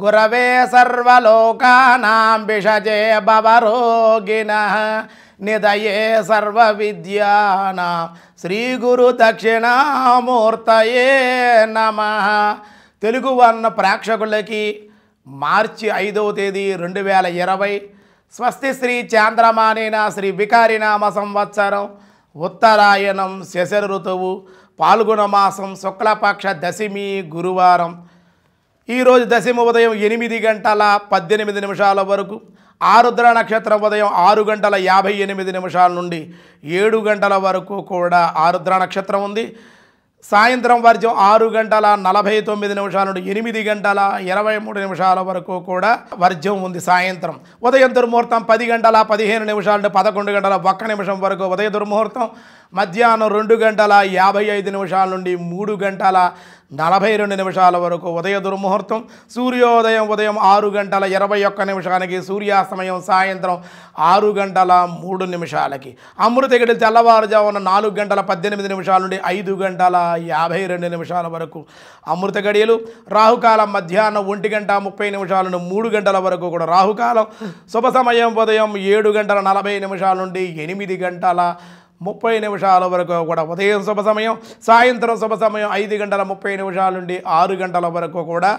గురవే సర్వలోకానాం విషజే భవరోగిణ నిదయే సర్వ విద్యానా శ్రీ గురు దక్షిణామూర్తయే నమ తెలుగు వర్ణ ప్రేక్షకులకి మార్చి ఐదవ తేదీ రెండు వేల ఇరవై స్వస్తి శ్రీ చాంద్రమానేన శ్రీ వికారినామ సంవత్సరం ఉత్తరాయణం శశర ఋతువు పాల్గొన మాసం శుక్లపక్ష దశమి గురువారం ఈరోజు దశమ ఉదయం ఎనిమిది గంటల పద్దెనిమిది నిమిషాల వరకు ఆరుద్ర నక్షత్రం ఉదయం ఆరు గంటల యాభై ఎనిమిది నిమిషాల నుండి ఏడు గంటల వరకు కూడా ఆరుద్ర నక్షత్రం ఉంది సాయంత్రం వర్జం ఆరు గంటల నలభై తొమ్మిది నిమిషాల నుండి ఎనిమిది గంటల ఇరవై మూడు నిమిషాల వరకు కూడా వర్జం ఉంది సాయంత్రం ఉదయం దుర్ముహూర్తం పది గంటల పదిహేను నిమిషాల పదకొండు గంటల ఒక్క నిమిషం వరకు ఉదయ దుర్ముహూర్తం మధ్యాహ్నం రెండు గంటల యాభై ఐదు నిమిషాల నుండి మూడు గంటల నలభై రెండు నిమిషాల వరకు ఉదయ దుర్ముహూర్తం సూర్యోదయం ఉదయం ఆరు గంటల ఇరవై ఒక్క నిమిషానికి సూర్యాస్తమయం సాయంత్రం ఆరు గంటల మూడు నిమిషాలకి అమృత గడి తెల్లవారుజామున నాలుగు గంటల పద్దెనిమిది నిమిషాల నుండి ఐదు గంటల యాభై రెండు నిమిషాల వరకు అమృత గడియలు రాహుకాలం మధ్యాహ్నం ఒంటి గంట ముప్పై నిమిషాల నుండి మూడు గంటల వరకు కూడా రాహుకాలం శుభ సమయం ఉదయం ఏడు గంటల నలభై నిమిషాల నుండి ఎనిమిది గంటల ముప్పై నిమిషాల వరకు కూడా ఉదయం శుభ సమయం సాయంత్రం శుభ సమయం ఐదు గంటల ముప్పై నిమిషాల నుండి ఆరు గంటల వరకు కూడా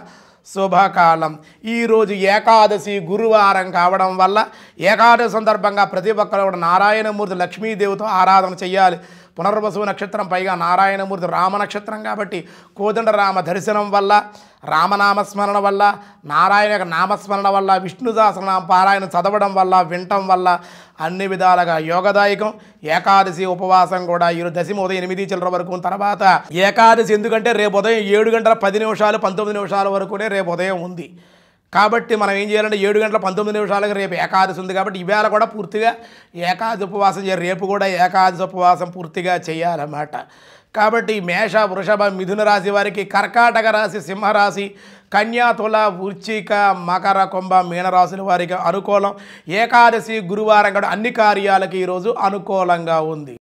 శుభకాలం ఈరోజు ఏకాదశి గురువారం కావడం వల్ల ఏకాదశి సందర్భంగా ప్రతి ఒక్కరు కూడా నారాయణమూర్తి లక్ష్మీదేవితో ఆరాధన చేయాలి పునర్వసు నక్షత్రం పైగా నారాయణమూర్తి రామ నక్షత్రం కాబట్టి కోదండ రామ దర్శనం వల్ల రామనామస్మరణ వల్ల నారాయణ నామస్మరణ వల్ల విష్ణుదాస సహస్రనామ పారాయణ చదవడం వల్ల వినటం వల్ల అన్ని విధాలుగా యోగదాయకం ఏకాదశి ఉపవాసం కూడా ఈరోజు దశమి ఉదయం ఎనిమిది చిల్లర వరకు తర్వాత ఏకాదశి ఎందుకంటే రేపు ఉదయం ఏడు గంటల పది నిమిషాలు పంతొమ్మిది నిమిషాల వరకునే రేపు ఉదయం ఉంది కాబట్టి మనం ఏం చేయాలంటే ఏడు గంటల పంతొమ్మిది నిమిషాలకు రేపు ఏకాదశి ఉంది కాబట్టి ఇవాళ కూడా పూర్తిగా ఏకాదశి ఉపవాసం చేయాలి రేపు కూడా ఏకాదశి ఉపవాసం పూర్తిగా చేయాలన్నమాట కాబట్టి మేష వృషభ మిథున రాశి వారికి కర్కాటక రాశి సింహరాశి కన్యాతుల వృచ్చిక మకర కుంభ మీనరాశుల వారికి అనుకూలం ఏకాదశి గురువారం కూడా అన్ని కార్యాలకి ఈరోజు అనుకూలంగా ఉంది